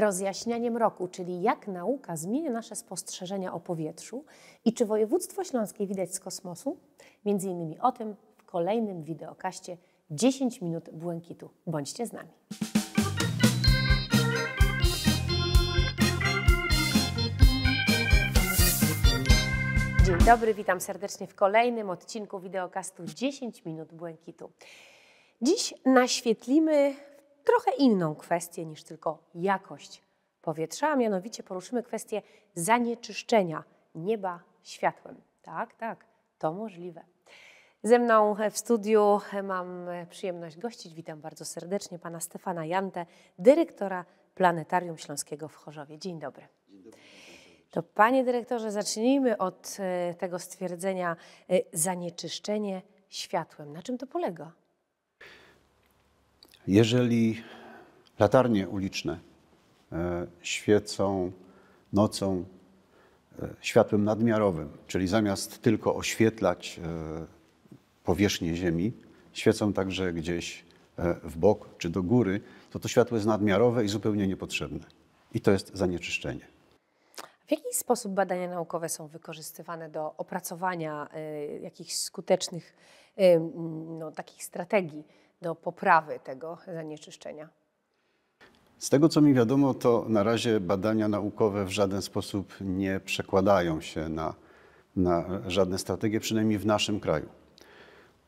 rozjaśnianiem roku, czyli jak nauka zmienia nasze spostrzeżenia o powietrzu i czy województwo śląskie widać z kosmosu? Między innymi o tym w kolejnym wideokaście 10 minut błękitu. Bądźcie z nami. Dzień dobry, witam serdecznie w kolejnym odcinku wideokastu 10 minut błękitu. Dziś naświetlimy trochę inną kwestię niż tylko jakość powietrza, a mianowicie poruszymy kwestię zanieczyszczenia nieba światłem. Tak, tak, to możliwe. Ze mną w studiu mam przyjemność gościć. Witam bardzo serdecznie pana Stefana Jantę, dyrektora Planetarium Śląskiego w Chorzowie. Dzień dobry. Dzień dobry. To panie dyrektorze, zacznijmy od e, tego stwierdzenia e, zanieczyszczenie światłem. Na czym to polega? Jeżeli latarnie uliczne e, świecą nocą e, światłem nadmiarowym, czyli zamiast tylko oświetlać e, powierzchnię Ziemi, świecą także gdzieś w bok czy do góry, to to światło jest nadmiarowe i zupełnie niepotrzebne. I to jest zanieczyszczenie. W jaki sposób badania naukowe są wykorzystywane do opracowania y, jakichś skutecznych y, no, takich strategii do poprawy tego zanieczyszczenia? Z tego co mi wiadomo, to na razie badania naukowe w żaden sposób nie przekładają się na, na żadne strategie, przynajmniej w naszym kraju.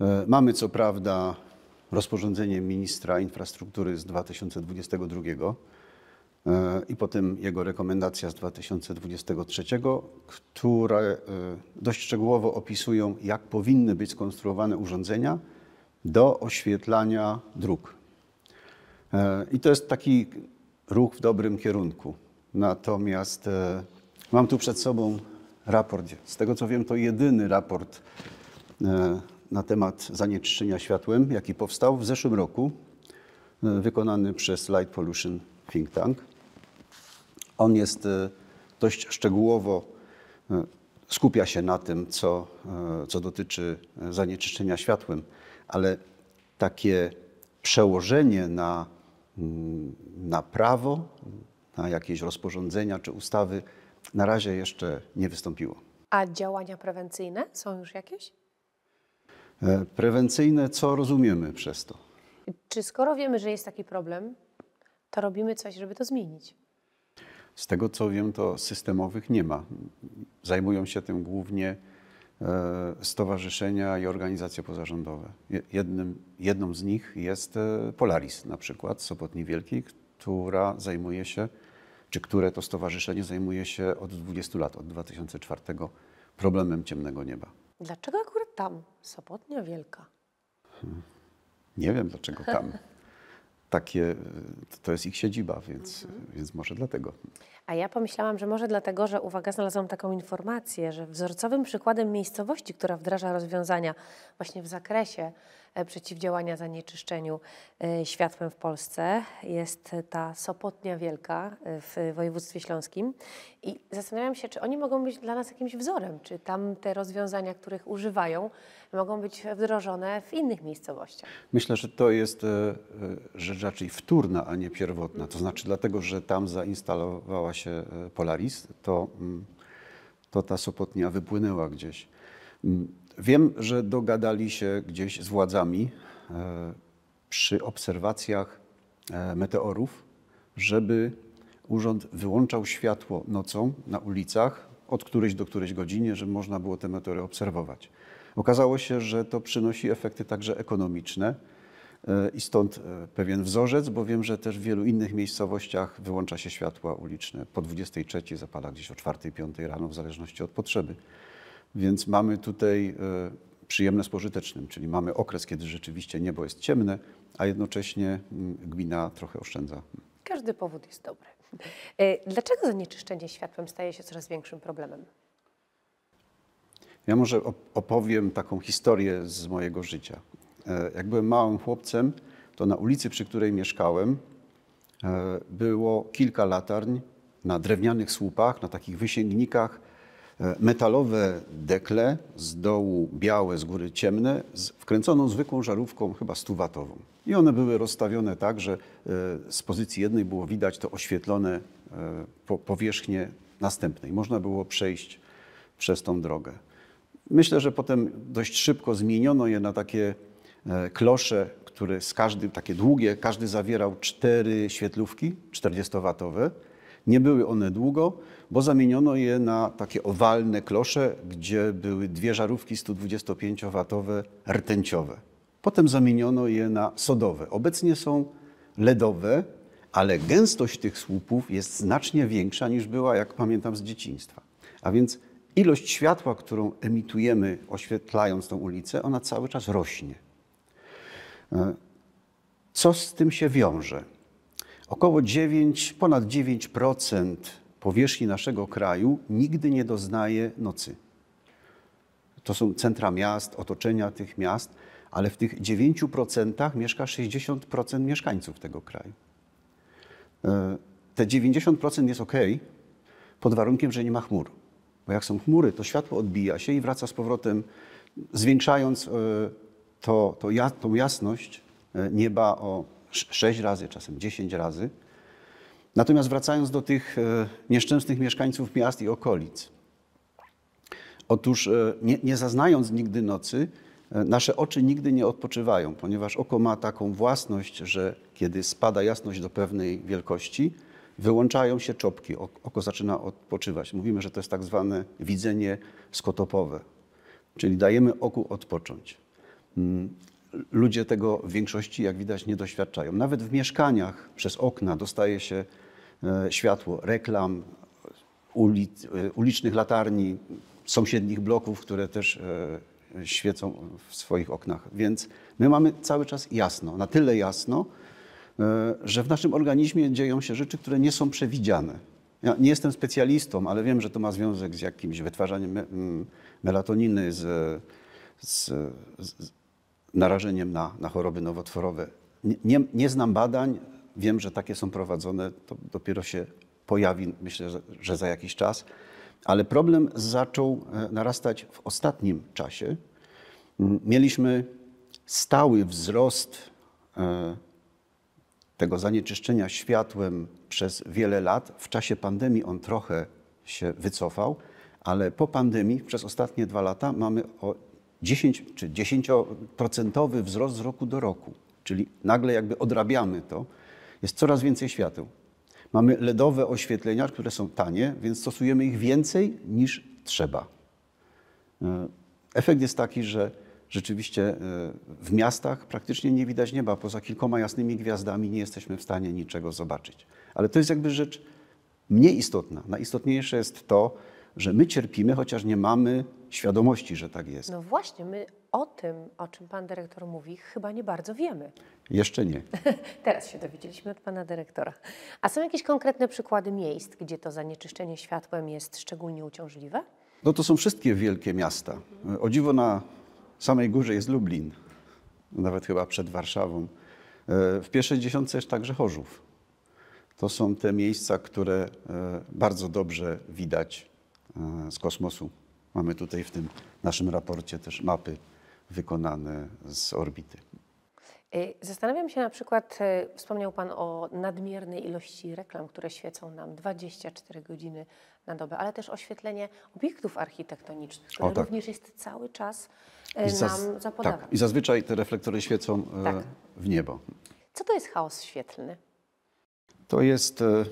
E, mamy co prawda rozporządzenie ministra infrastruktury z 2022 e, i potem jego rekomendacja z 2023, które e, dość szczegółowo opisują, jak powinny być skonstruowane urządzenia do oświetlania dróg. E, I to jest taki ruch w dobrym kierunku. Natomiast e, mam tu przed sobą raport. Z tego co wiem, to jedyny raport e, na temat zanieczyszczenia światłem, jaki powstał w zeszłym roku, wykonany przez Light Pollution Think Tank. On jest dość szczegółowo, skupia się na tym, co, co dotyczy zanieczyszczenia światłem ale takie przełożenie na, mm, na prawo, na jakieś rozporządzenia czy ustawy na razie jeszcze nie wystąpiło. A działania prewencyjne są już jakieś? E, prewencyjne, co rozumiemy przez to? Czy skoro wiemy, że jest taki problem, to robimy coś, żeby to zmienić? Z tego co wiem, to systemowych nie ma. Zajmują się tym głównie E, stowarzyszenia i organizacje pozarządowe. Jednym, jedną z nich jest e, Polaris na przykład, Sobotni Wielkiej, która zajmuje się, czy które to stowarzyszenie zajmuje się od 20 lat, od 2004 problemem ciemnego nieba. Dlaczego akurat tam, Sobotnia Wielka? Hmm. Nie wiem dlaczego tam. takie, to jest ich siedziba, więc, mhm. więc może dlatego. A ja pomyślałam, że może dlatego, że uwaga, znalazłam taką informację, że wzorcowym przykładem miejscowości, która wdraża rozwiązania właśnie w zakresie E, przeciwdziałania zanieczyszczeniu e, światłem w Polsce. Jest ta Sopotnia Wielka e, w województwie śląskim i zastanawiam się, czy oni mogą być dla nas jakimś wzorem, czy tam te rozwiązania, których używają, mogą być wdrożone w innych miejscowościach. Myślę, że to jest rzecz raczej wtórna, a nie pierwotna. To znaczy dlatego, że tam zainstalowała się Polaris, to, mm, to ta Sopotnia wypłynęła gdzieś. Mm, Wiem, że dogadali się gdzieś z władzami e, przy obserwacjach e, meteorów, żeby urząd wyłączał światło nocą na ulicach od którejś do którejś godziny, żeby można było te meteory obserwować. Okazało się, że to przynosi efekty także ekonomiczne e, i stąd pewien wzorzec, bo wiem, że też w wielu innych miejscowościach wyłącza się światła uliczne po 23, zapala gdzieś o 4, 5 rano, w zależności od potrzeby. Więc mamy tutaj e, przyjemne z pożytecznym, czyli mamy okres, kiedy rzeczywiście niebo jest ciemne, a jednocześnie mm, gmina trochę oszczędza. Każdy powód jest dobry. E, dlaczego zanieczyszczenie światłem staje się coraz większym problemem? Ja może opowiem taką historię z mojego życia. E, jak byłem małym chłopcem, to na ulicy, przy której mieszkałem, było kilka latarń na drewnianych słupach, na takich wysięgnikach E, metalowe dekle, z dołu białe, z góry ciemne, z wkręconą zwykłą żarówką, chyba 100-watową. I one były rozstawione tak, że e, z pozycji jednej było widać to oświetlone e, po powierzchnię następnej. Można było przejść przez tą drogę. Myślę, że potem dość szybko zmieniono je na takie klosze, które z każdym takie długie, każdy zawierał cztery świetlówki 40-watowe. Nie były one długo, bo zamieniono je na takie owalne klosze, gdzie były dwie żarówki 125-watowe rtęciowe. Potem zamieniono je na sodowe. Obecnie są LEDowe, ale gęstość tych słupów jest znacznie większa niż była, jak pamiętam, z dzieciństwa. A więc ilość światła, którą emitujemy oświetlając tą ulicę, ona cały czas rośnie. E, co z tym się wiąże? Około 9, ponad 9% powierzchni naszego kraju nigdy nie doznaje nocy. To są centra miast, otoczenia tych miast, ale w tych 9% mieszka 60% mieszkańców tego kraju. E, te 90% jest ok, pod warunkiem, że nie ma chmur. Bo jak są chmury, to światło odbija się i wraca z powrotem, zwiększając e, to, to, tą jasność e, nieba o sześć razy, czasem dziesięć razy. Natomiast wracając do tych e, nieszczęsnych mieszkańców miast i okolic. Otóż e, nie, nie zaznając nigdy nocy, e, nasze oczy nigdy nie odpoczywają, ponieważ oko ma taką własność, że kiedy spada jasność do pewnej wielkości, wyłączają się czopki, oko zaczyna odpoczywać. Mówimy, że to jest tak zwane widzenie skotopowe, czyli dajemy oku odpocząć. Mm, ludzie tego w większości, jak widać, nie doświadczają. Nawet w mieszkaniach przez okna dostaje się e, światło reklam, ulic, e, ulicznych latarni, sąsiednich bloków, które też e, świecą w swoich oknach. Więc my mamy cały czas jasno, na tyle jasno, że w naszym organizmie dzieją się rzeczy, które nie są przewidziane. Ja nie jestem specjalistą, ale wiem, że to ma związek z jakimś wytwarzaniem mm, melatoniny, z, z, z narażeniem na, na choroby nowotworowe. Nie, nie, nie, znam badań, wiem, że takie są prowadzone, to dopiero się pojawi, myślę, że, że za jakiś czas, ale problem zaczął e, narastać w ostatnim czasie. Mieliśmy stały wzrost e, tego zanieczyszczenia światłem przez wiele lat. W czasie pandemii on trochę się wycofał, ale po pandemii przez ostatnie dwa lata mamy o 10 czy 10% wzrost z roku do roku, czyli nagle jakby odrabiamy to, jest coraz więcej świateł. Mamy LEDowe oświetlenia, które są tanie, więc stosujemy ich więcej niż trzeba. E, efekt jest taki, że rzeczywiście e, w miastach praktycznie nie widać nieba. Poza kilkoma jasnymi gwiazdami nie jesteśmy w stanie niczego zobaczyć. Ale to jest jakby rzecz mniej istotna. Najistotniejsze jest to, że my cierpimy, chociaż nie mamy świadomości, że tak jest. No właśnie, my o tym, o czym pan dyrektor mówi, chyba nie bardzo wiemy. Jeszcze nie. Teraz się dowiedzieliśmy od pana dyrektora. A są jakieś konkretne przykłady miejsc, gdzie to zanieczyszczenie światłem jest szczególnie uciążliwe? No to są wszystkie wielkie miasta. O dziwo na samej górze jest Lublin, nawet chyba przed Warszawą. E, w pierwszej dziesiątce jest także Chorzów. To są te miejsca, które e, bardzo dobrze widać E, z kosmosu. Mamy tutaj w tym naszym raporcie też mapy wykonane z orbity. Y, zastanawiam się na przykład, y, wspomniał Pan o nadmiernej ilości reklam, które świecą nam 24 godziny na dobę, ale też oświetlenie obiektów architektonicznych, które o, tak. również jest cały czas y, I nam zapodawane. Tak. I zazwyczaj te reflektory świecą e, tak. w niebo. Co to jest chaos świetlny? To jest e,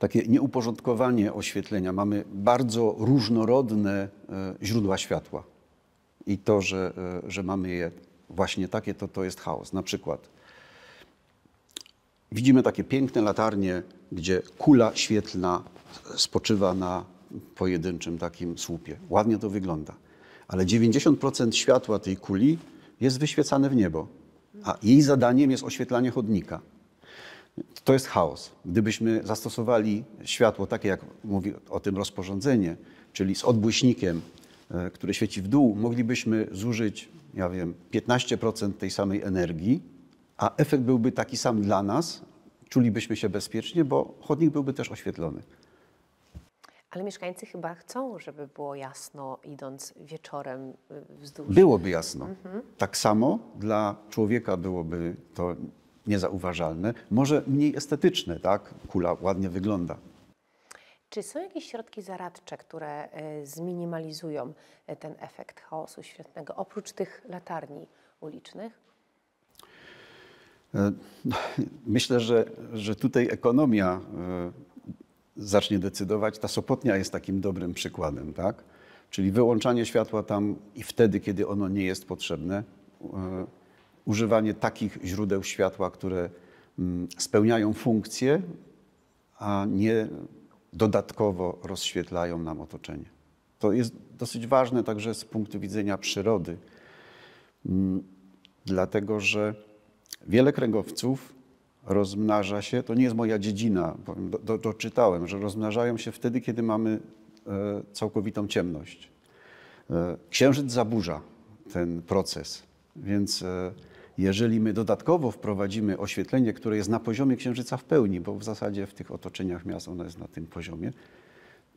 takie nieuporządkowanie oświetlenia. Mamy bardzo różnorodne e, źródła światła. I to, że, e, że mamy je właśnie takie, to, to jest chaos. Na przykład widzimy takie piękne latarnie, gdzie kula świetlna spoczywa na pojedynczym takim słupie. Ładnie to wygląda. Ale 90% światła tej kuli jest wyświecane w niebo, a jej zadaniem jest oświetlanie chodnika. To jest chaos. Gdybyśmy zastosowali światło takie, jak mówi o tym rozporządzenie, czyli z odbłyśnikiem, e, który świeci w dół, moglibyśmy zużyć, ja wiem, 15% tej samej energii, a efekt byłby taki sam dla nas, czulibyśmy się bezpiecznie, bo chodnik byłby też oświetlony. Ale mieszkańcy chyba chcą, żeby było jasno, idąc wieczorem e, wzdłuż. Byłoby jasno. Mhm. Tak samo dla człowieka byłoby to niezauważalne, może mniej estetyczne, tak? Kula ładnie wygląda. Czy są jakieś środki zaradcze, które y, zminimalizują y, ten efekt chaosu świetnego, oprócz tych latarni ulicznych? E, myślę, że, że tutaj ekonomia e, zacznie decydować. Ta Sopotnia jest takim dobrym przykładem, tak? Czyli wyłączanie światła tam i wtedy, kiedy ono nie jest potrzebne, używanie takich źródeł światła, które mm, spełniają funkcję, a nie dodatkowo rozświetlają nam otoczenie. To jest dosyć ważne także z punktu widzenia przyrody, mm, dlatego że wiele kręgowców rozmnaża się, to nie jest moja dziedzina, powiem, doczytałem, że rozmnażają się wtedy, kiedy mamy e, całkowitą ciemność. E, księżyc zaburza ten proces, więc e, jeżeli my dodatkowo wprowadzimy oświetlenie, które jest na poziomie księżyca w pełni, bo w zasadzie w tych otoczeniach miast ono jest na tym poziomie,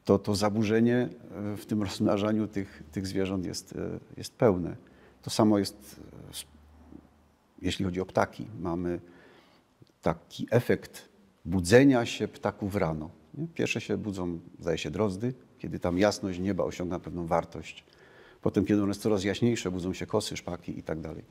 to to zaburzenie e, w tym rozmnażaniu tych, tych zwierząt jest, e, jest pełne. To samo jest, e, jeśli chodzi o ptaki. Mamy taki efekt budzenia się ptaków rano. Nie? Pierwsze się budzą, zdaje się, drozdy, kiedy tam jasność nieba osiąga pewną wartość. Potem, kiedy one jest coraz jaśniejsze, budzą się kosy, szpaki i tak dalej.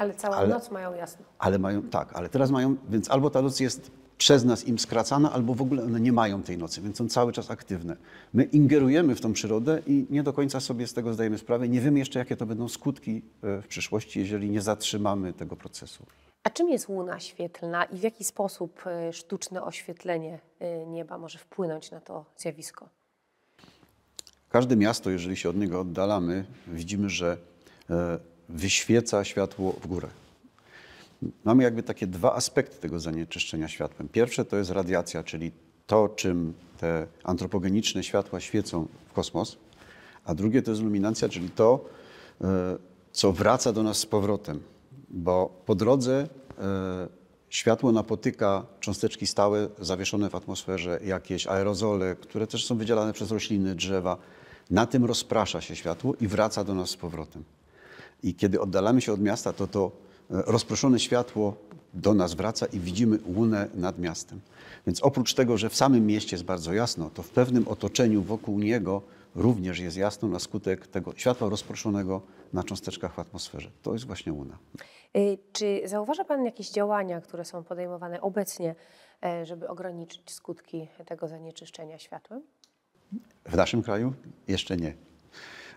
Ale całą ale, noc mają jasno. Ale mają, tak, ale teraz mają, więc albo ta noc jest przez nas im skracana, albo w ogóle one nie mają tej nocy, więc są cały czas aktywne. My ingerujemy w tą przyrodę i nie do końca sobie z tego zdajemy sprawę. Nie wiemy jeszcze, jakie to będą skutki e, w przyszłości, jeżeli nie zatrzymamy tego procesu. A czym jest łuna świetlna i w jaki sposób e, sztuczne oświetlenie e, nieba może wpłynąć na to zjawisko? Każde miasto, jeżeli się od niego oddalamy, widzimy, że wyświeca światło w górę. Mamy jakby takie dwa aspekty tego zanieczyszczenia światłem. Pierwsze to jest radiacja, czyli to, czym te antropogeniczne światła świecą w kosmos, a drugie to jest luminacja, czyli to, e, co wraca do nas z powrotem, bo po drodze e, światło napotyka cząsteczki stałe zawieszone w atmosferze, jakieś aerozole, które też są wydzielane przez rośliny, drzewa. Na tym rozprasza się światło i wraca do nas z powrotem. I kiedy oddalamy się od miasta, to to e, rozproszone światło do nas wraca i widzimy łunę nad miastem. Więc oprócz tego, że w samym mieście jest bardzo jasno, to w pewnym otoczeniu wokół niego również jest jasno na skutek tego światła rozproszonego na cząsteczkach w atmosferze. To jest właśnie łuna. Y, czy zauważa Pan jakieś działania, które są podejmowane obecnie, e, żeby ograniczyć skutki tego zanieczyszczenia światłem? W naszym kraju jeszcze nie.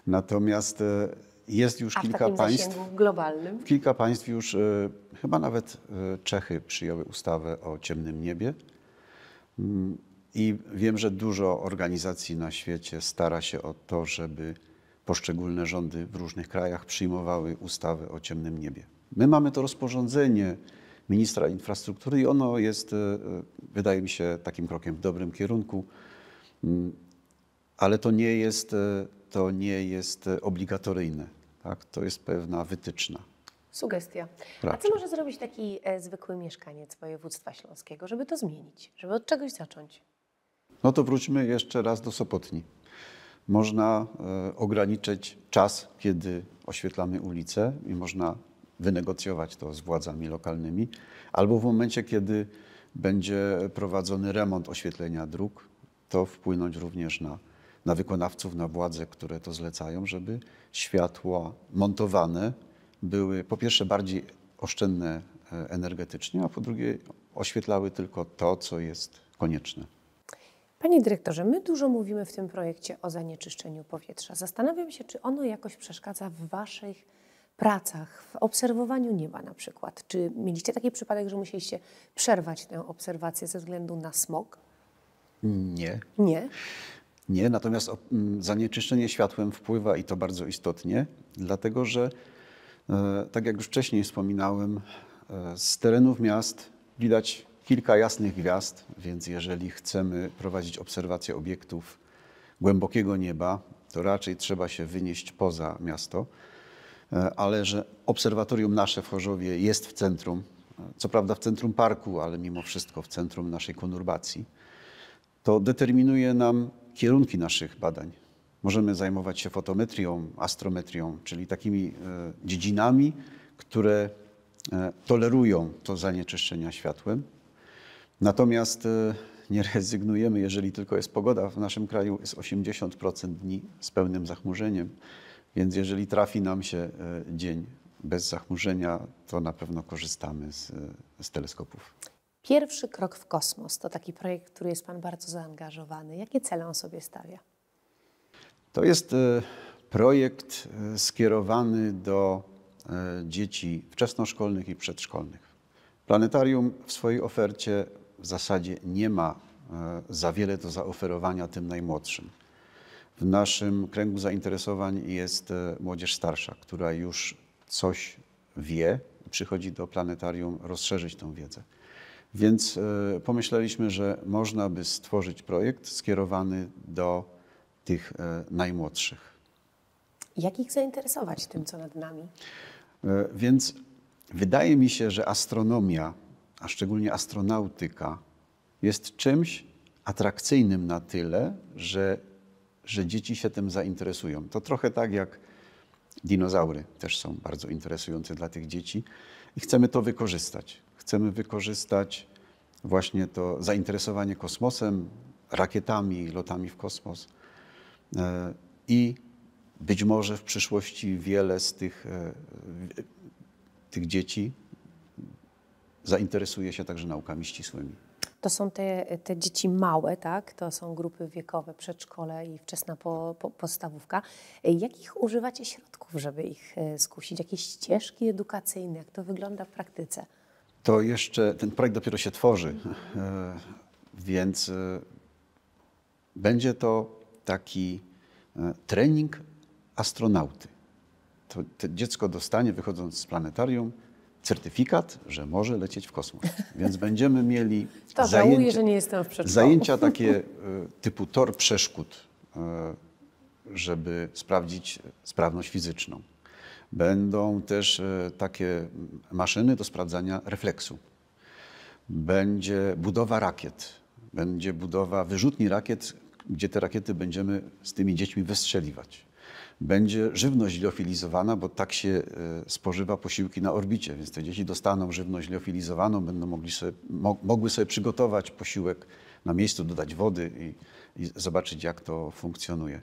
Natomiast e, jest już A kilka w państw. globalnym? Kilka państw już, e, chyba nawet e, Czechy przyjęły ustawę o ciemnym niebie. Mm, I wiem, że dużo organizacji na świecie stara się o to, żeby poszczególne rządy w różnych krajach przyjmowały ustawy o ciemnym niebie. My mamy to rozporządzenie ministra infrastruktury i ono jest, e, wydaje mi się, takim krokiem w dobrym kierunku, mm, ale to nie jest to nie jest e, obligatoryjne. Tak? To jest pewna wytyczna. Sugestia. Raczej. A co może zrobić taki e, zwykły mieszkaniec województwa śląskiego, żeby to zmienić, żeby od czegoś zacząć? No to wróćmy jeszcze raz do Sopotni. Można e, ograniczyć czas, kiedy oświetlamy ulice i można wynegocjować to z władzami lokalnymi, albo w momencie, kiedy będzie prowadzony remont oświetlenia dróg, to wpłynąć również na na wykonawców, na władze, które to zlecają, żeby światła montowane były po pierwsze bardziej oszczędne e, energetycznie, a po drugie oświetlały tylko to, co jest konieczne. Panie dyrektorze, my dużo mówimy w tym projekcie o zanieczyszczeniu powietrza. Zastanawiam się, czy ono jakoś przeszkadza w Waszych pracach, w obserwowaniu nieba na przykład. Czy mieliście taki przypadek, że musieliście przerwać tę obserwację ze względu na smog? Nie. Nie. Nie, natomiast zanieczyszczenie światłem wpływa i to bardzo istotnie, dlatego że, e, tak jak już wcześniej wspominałem, e, z terenów miast widać kilka jasnych gwiazd, więc jeżeli chcemy prowadzić obserwacje obiektów głębokiego nieba, to raczej trzeba się wynieść poza miasto. E, ale że obserwatorium nasze w Chorzowie jest w centrum, co prawda w centrum parku, ale mimo wszystko w centrum naszej konurbacji, to determinuje nam kierunki naszych badań. Możemy zajmować się fotometrią, astrometrią, czyli takimi e, dziedzinami, które e, tolerują to zanieczyszczenia światłem. Natomiast e, nie rezygnujemy, jeżeli tylko jest pogoda. W naszym kraju jest 80% dni z pełnym zachmurzeniem, więc jeżeli trafi nam się dzień bez zachmurzenia, to na pewno korzystamy z, z teleskopów. Pierwszy krok w kosmos to taki projekt, który jest Pan bardzo zaangażowany. Jakie cele on sobie stawia? To jest e, projekt e, skierowany do e, dzieci wczesnoszkolnych i przedszkolnych. Planetarium w swojej ofercie w zasadzie nie ma za wiele do zaoferowania tym najmłodszym. W naszym kręgu zainteresowań jest młodzież starsza, która już coś wie, przychodzi do planetarium rozszerzyć tą wiedzę. Więc e, pomyśleliśmy, że można by stworzyć projekt skierowany do tych e, najmłodszych. Jak ich zainteresować tym, co nad nami? E, więc wydaje mi się, że astronomia, a szczególnie astronautyka, jest czymś atrakcyjnym na tyle, że, że dzieci się tym zainteresują. To trochę tak jak dinozaury też są bardzo interesujące dla tych dzieci i chcemy to wykorzystać chcemy wykorzystać właśnie to zainteresowanie kosmosem, rakietami, lotami w kosmos. E, I być może w przyszłości wiele z tych, e, tych dzieci zainteresuje się także naukami ścisłymi. To są te, te dzieci małe, tak? To są grupy wiekowe, przedszkole i wczesna po, po, podstawówka. Jakich używacie środków, żeby ich e, skusić? Jakieś ścieżki edukacyjne? Jak to wygląda w praktyce? to jeszcze ten projekt dopiero się tworzy, e, więc e, będzie to taki e, trening astronauty. To, to, dziecko dostanie, wychodząc z planetarium, certyfikat, że może lecieć w kosmos. Więc będziemy mieli to zajęcia, żałuję, że nie jestem w zajęcia takie typu tor przeszkód, żeby sprawdzić sprawność fizyczną. Będą też e, takie maszyny do sprawdzania refleksu. Będzie budowa rakiet, będzie budowa wyrzutni rakiet, gdzie te rakiety będziemy z tymi dziećmi wystrzeliwać. Będzie żywność liofilizowana, bo tak się e, spożywa posiłki na orbicie, więc te dzieci dostaną żywność liofilizowaną, będą mogli sobie, mogły sobie przygotować posiłek na miejscu dodać wody i, i zobaczyć, jak to funkcjonuje.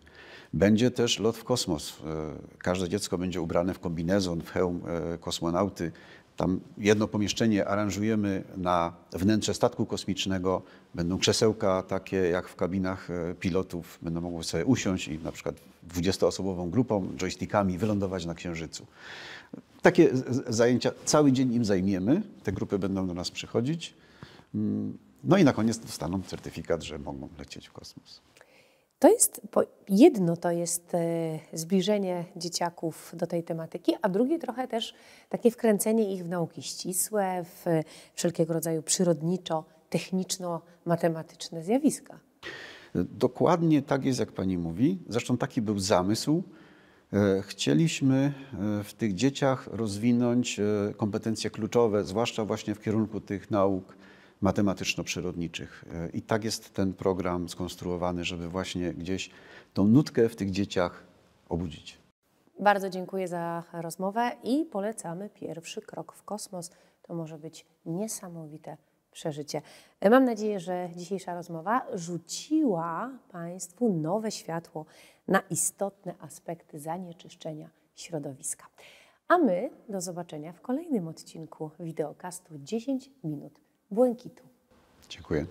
Będzie też lot w kosmos. E, każde dziecko będzie ubrane w kombinezon, w hełm e, kosmonauty. Tam jedno pomieszczenie aranżujemy na wnętrze statku kosmicznego. Będą krzesełka takie jak w kabinach e, pilotów. Będą mogły sobie usiąść i na przykład 20-osobową grupą, joystickami wylądować na Księżycu. Takie zajęcia cały dzień im zajmiemy. Te grupy będą do nas przychodzić. Mm, no i na koniec dostaną certyfikat, że mogą lecieć w kosmos. To jest, jedno to jest e, zbliżenie dzieciaków do tej tematyki, a drugie trochę też takie wkręcenie ich w nauki ścisłe, w wszelkiego rodzaju przyrodniczo, techniczno-matematyczne zjawiska. Dokładnie tak jest, jak pani mówi. Zresztą taki był zamysł. E, chcieliśmy e, w tych dzieciach rozwinąć kompetencje kluczowe, zwłaszcza właśnie w kierunku tych nauk matematyczno-przyrodniczych. E, I tak jest ten program skonstruowany, żeby właśnie gdzieś tą nutkę w tych dzieciach obudzić. Bardzo dziękuję za rozmowę i polecamy pierwszy krok w kosmos. To może być niesamowite przeżycie. E, mam nadzieję, że dzisiejsza rozmowa rzuciła Państwu nowe światło na istotne aspekty zanieczyszczenia środowiska. A my do zobaczenia w kolejnym odcinku wideokastu 10 minut błękitu. Dziękuję.